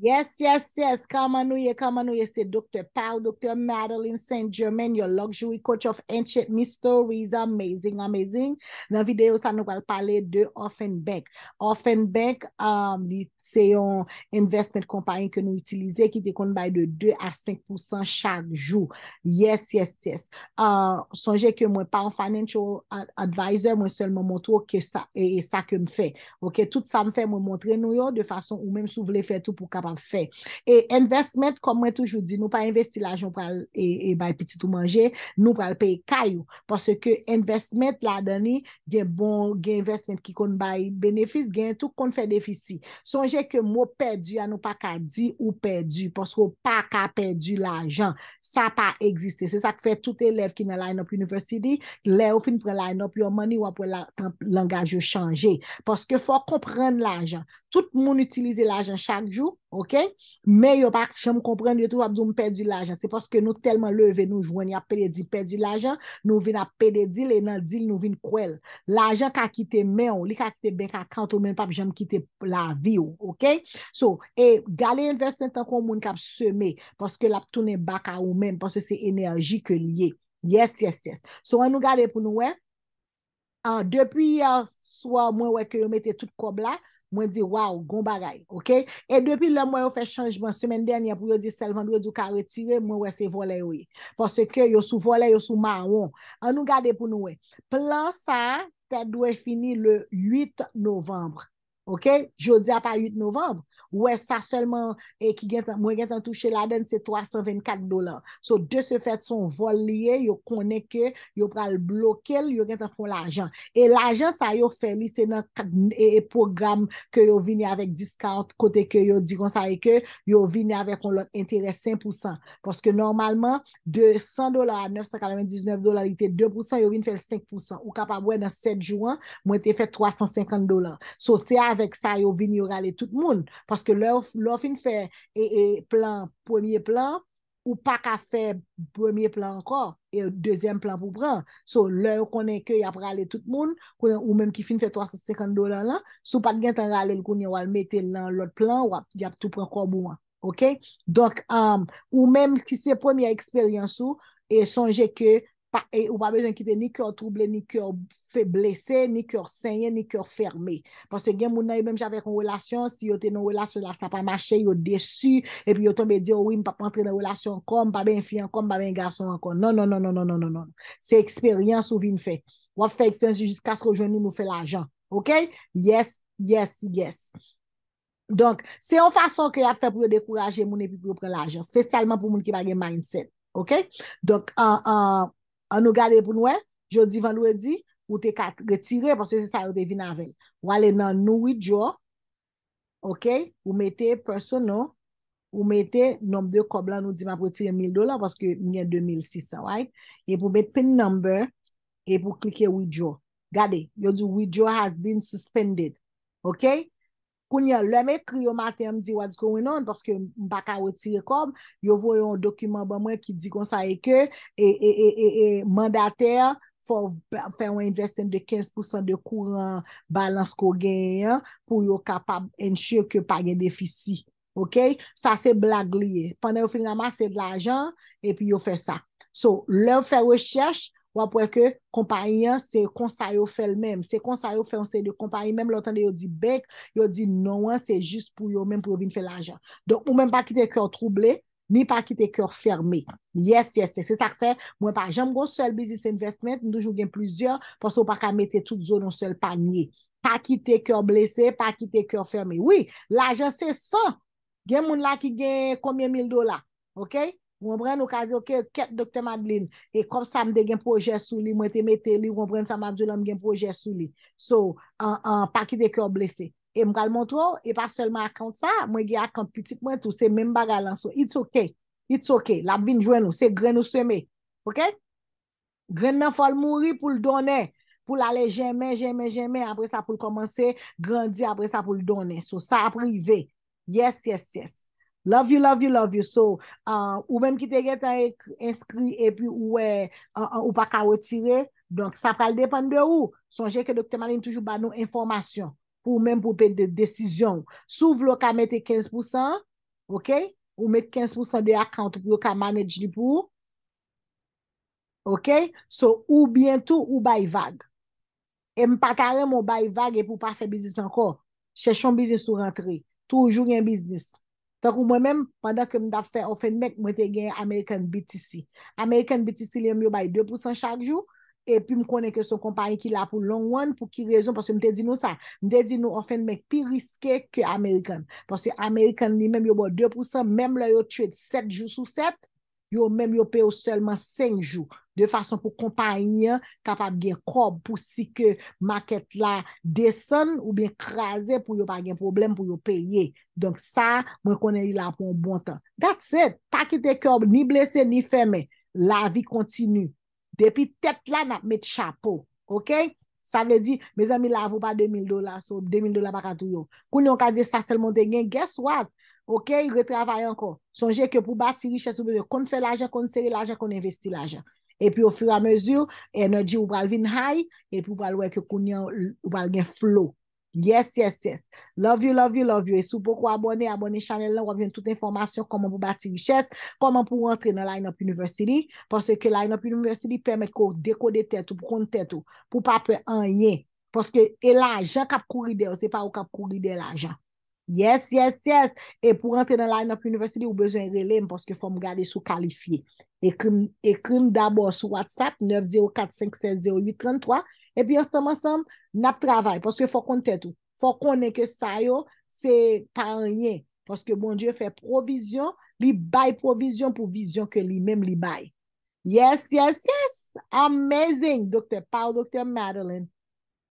Yes, yes, yes. Kama nouye, kama nouye. Se Dr. Powell, Dr. Madeline St. Germain, your luxury coach of ancient mysteries. Amazing, amazing. Nan video sa nou wale pale de Off & Bank. Off & Bank, um, se yon investment company ke nou itilize ki te kon bay de 2 a 5% chak jou. Yes, yes, yes. Uh, fè. Et investment, komwen toujou di, nou pa investi l'ajon pral e bay piti tou manje, nou pral pey kayou. Parce ke investment la dani, gen bon, gen investment ki kon bay benefis, gen tout kon fè defisi. Sonje ke mou perdi anou pa ka di ou perdi parce ko pa ka perdi l'ajan. Sa pa egziste. Se sa kfe tout elev ki nan line up university le ou fin pral line up your money wap pou langajou chanje. Parce ke fò komprende l'ajan. tout moun utilize l'ajan chak jou, ok, me yo bak, chan moun komprende, yo tou ap zon moun perdi l'ajan, se paske nou telman leve, nou jwen ya perdi, perdi l'ajan, nou vin ap perdi, le nan dil nou vin kwel, l'ajan ka kite men, li ka kite ben, ka kanto men, pap jen moun kite la vi ou, ok, so, e gade investen tanko moun kap seme, paske lap toune bak a ou men, paske se enerji ke liye, yes, yes, yes, so, an nou gade pou nou we, depi, swa moun we ke yo mette tout kob la, Mwen di, waw, gon bagay, ok? E depi le mwen yo fe chanjman, semen den, ya pou yo di, sel vendre du ka retire, mwen wese vole yo e. Pase ke yo sou vole, yo sou mawon. An nou gade pou nou e. Plan sa, te dwe fini le 8 novembre. ok, jodi apay 8 novembre wè sa selman, mwen gen tan touche laden se 324 dolar so de se fèt son vol liye yo koneke, yo pral blokel yo gen tan fon l'ajan e l'ajan sa yo fèli se nan program ke yo vini avèk diskaout kote ke yo di kon sa eke yo vini avèk kon lòt interès 5% poske normalman de 100 dolar a 999 dolar ite 2% yo vini fèl 5% ou kapabwè nan 7 juan mwen te fèt 350 dolar, so se a avèk sa yo vin yo rale tout moun, paske lò fin fe e, plan, premier plan, ou pa ka fe premier plan ankor, e o dezyen plan pou pran, so lò konen ke y ap rale tout moun, ou men ki fin fe 350 dolan lan, sou pat gen tan rale l koun y wal mette lan lot plan, wap, y ap tou pran kwa mou an, ok? Donk, um, ou men ki se premier eksperyansou, e sonje ke E, ou pa bejan kite ni kèr troublè, ni kèr fè blèsè, ni kèr sènyè, ni kèr fèrmè. Pase gen moun nan yon javè kon wèlasyon, si yon ten yon wèlasyon la sa pa machè, yon dessu, epi yon tombe diyo, oh wè, m pa pwantre yon wèlasyon kon, m pa ben fè yon kon, m pa ben yon gason yon kon. Non, non, non, non, non, non, non. Se eksperyans ou vin fè. Wap fè eksensi jis kastro jouni nou fè l'ajan. Ok? Yes, yes, yes. Donk, se yon fason kè ap fè pou yo dekouraje moun epi An nou gade pou nou e, jodi van nou e di, ou te kat, getire, paswe se sa yo te vinavel. Wale nan nou widyo, okey, ou mete person nou, ou mete nom de koblan ou di ma potire 1000 dola, paske nye 2006 a, wight? E pou met pin number, e pou klike widyo. Gade, yo di widyo has been suspended, okey? Pounye, lèmè kri yo matèm di wadikou wè non, porske mba ka wè tire kom, yo voye yon dokumen ban mwen ki di kon sa e ke, e, e, e, e mandater, fò fè yon investen de 15% de kouran balans kou gen yon, pou yo kapab ensure ki yo pagye defisi. Ok? Sa se blag liye. Panè yo fin nama se d'la jan, e pi yo fè sa. So, lèm fè wè chèche, Ou apwè ke kompanyen se konsay yo fèl mèm. Se konsay yo fèl mèm, se de kompanyen mèm lò tan de yo di bèk, yo di nou an, se jist pou yo mèm pou yo vin fè l'ajan. Donk mwen pa kite kèr troublè, ni pa kite kèr fermè. Yes, yes, yes, se sa kpè mwen pa. Jèm gò sel business investment, noujou gen plouzyon, pòso pa ka mette tout zonon sel panye. Pa kite kèr blèse, pa kite kèr fermè. Oui, l'ajan se san. Gen moun la ki gen komye mil dola, ok? Mwen pren nou ka di, ok, ket doktor Madeline, e kom sa mde gen proje sou li, mwen te mete li, mwen pren sa Madeline gen proje sou li. So, an paki de kyo blese. E mkal montro, e pa selman akant sa, mwen ge akant pitik mwen tou, se men baga lan. So, it's ok, it's ok, la bin jwen nou, se gren nou seme, ok? Gren nan fol mouri pou l'done, pou l'ale jenmen, jenmen, jenmen, apre sa pou l'komanse, grandi apre sa pou l'done. So, sa apri ve. Yes, yes, yes. Love you, love you, love you. So, euh, ou menm ki te get a inskri e pi ou pa ka wotire, donk sa pal depan de ou. Sonje ke dokte manen toujou ba nou informasyon pou menm pou pe de desisyon. Sou vlo ka mette 15%, ou mette 15% de akant pou vlo ka manen jli pou. Ok? So, ou bientou ou bayi vag. E m pa kare m ou bayi vag e pou pa fe bizis anko. Chechon bizis sou rentre. Toujou gen bizis. Tak ou mwen men, pandan ke m da fè ofen mek, mwen te genye Amerikan BTC. Amerikan BTC li m yo bay 2% chak jou, epi m konen ke son kompany ki la pou Long One, pou ki rezon, pwese m te di nou sa, m te di nou ofen mek pi riske ke Amerikan. Pwese Amerikan li men yo bay 2%, menm la yo twede 7 jou sou 7, yo men yo peyo selman 5 jou. De fason pou kompanyen kapap gen kob pou si ke maket la desen ou ben kraze pou yo pa gen problem pou yo peye. Donk sa, mwen konen li la pou bon tan. That's it. Pakite kob, ni blese, ni feme. La vi kontinu. Depi tet la nat met chapo. Ok? Sa mwen di, me zami la avou pa 2000 dola, so 2000 dola baka tou yo. Koun yon ka di sa selmonte gen, guess what? Ok, yon retrava yon kon. Sonje ke pou bati riche soube, kon fè la jen, kon seri la jen, kon investi la jen. Epi ou fyr a mezur, enerji ou balvin hay, epi ou balwe ke kounyen ou balgen flow. Yes, yes, yes. Love you, love you, love you. E sou pokou abone, abone chanel la, wavyen tout informasyon koman pou bati liches, koman pou rentre nan Line Up University, pwosè ke Line Up University pwemet kou dekode tetou, pwoun tetou, pou pape anye, pwosè ke el ajan kap kou ride, se pa ou kap kou ride el ajan. Yes, yes, yes, et pou rentre nan line up university ou bezo en relem, poske fòm gade sou kalifiye, ekrim dabo sou WhatsApp, 904560833, et pi anstèm anstèm, nap travay, poske fò kon tèt ou, fò konen ke sayo, se paranyen, poske bon diyo fè provizyon, li bay provizyon pou vizyon ke li mem li bay. Yes, yes, yes, amazing, Dr. Paul, Dr. Madeleine,